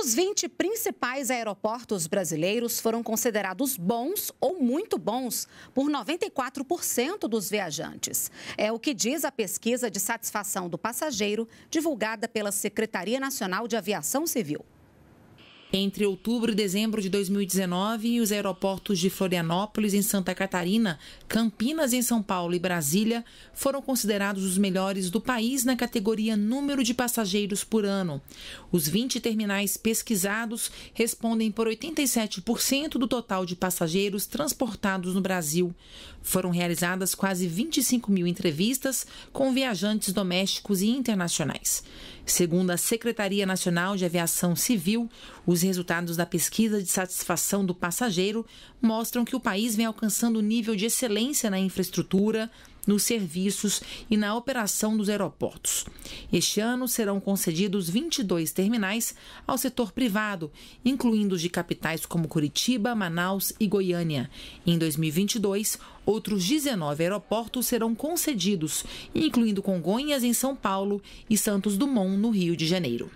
Os 20 principais aeroportos brasileiros foram considerados bons ou muito bons por 94% dos viajantes. É o que diz a pesquisa de satisfação do passageiro divulgada pela Secretaria Nacional de Aviação Civil. Entre outubro e dezembro de 2019, os aeroportos de Florianópolis, em Santa Catarina, Campinas, em São Paulo e Brasília foram considerados os melhores do país na categoria número de passageiros por ano. Os 20 terminais pesquisados respondem por 87% do total de passageiros transportados no Brasil. Foram realizadas quase 25 mil entrevistas com viajantes domésticos e internacionais. Segundo a Secretaria Nacional de Aviação Civil, os resultados da pesquisa de satisfação do passageiro mostram que o país vem alcançando nível de excelência na infraestrutura, nos serviços e na operação dos aeroportos. Este ano serão concedidos 22 terminais ao setor privado, incluindo os de capitais como Curitiba, Manaus e Goiânia. Em 2022, outros 19 aeroportos serão concedidos, incluindo Congonhas em São Paulo e Santos Dumont no Rio de Janeiro.